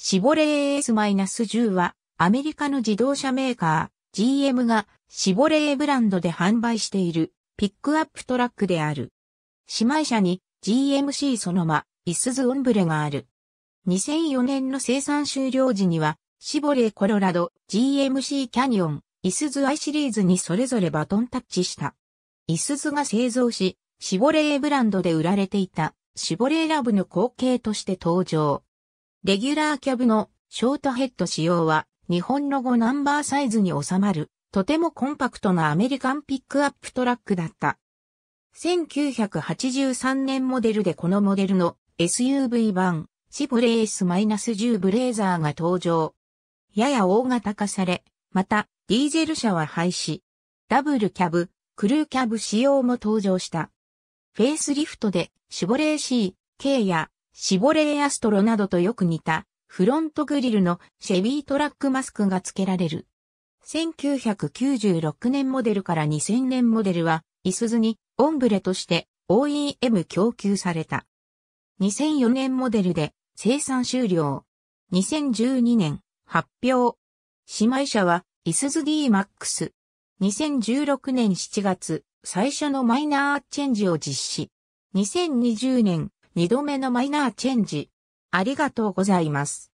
シボレー S-10 はアメリカの自動車メーカー GM がシボレーブランドで販売しているピックアップトラックである。姉妹車に GMC そのま、イスズオンブレがある。2004年の生産終了時にはシボレーコロラド GMC キャニオンイスズ I シリーズにそれぞれバトンタッチした。イスズが製造し、シボレーブランドで売られていたシボレーラブの後継として登場。レギュラーキャブのショートヘッド仕様は日本ロゴナンバーサイズに収まるとてもコンパクトなアメリカンピックアップトラックだった。1983年モデルでこのモデルの SUV 版シブレース -10 ブレーザーが登場。やや大型化され、またディーゼル車は廃止。ダブルキャブ、クルーキャブ仕様も登場した。フェイスリフトでシボレー C、K やシボレーアストロなどとよく似た、フロントグリルのシェビートラックマスクが付けられる。1996年モデルから2000年モデルは、イスズにオンブレとして OEM 供給された。2004年モデルで生産終了。2012年発表。姉妹車はイスズ DMAX。2016年7月、最初のマイナーチェンジを実施。2020年2度目のマイナーチェンジ。ありがとうございます。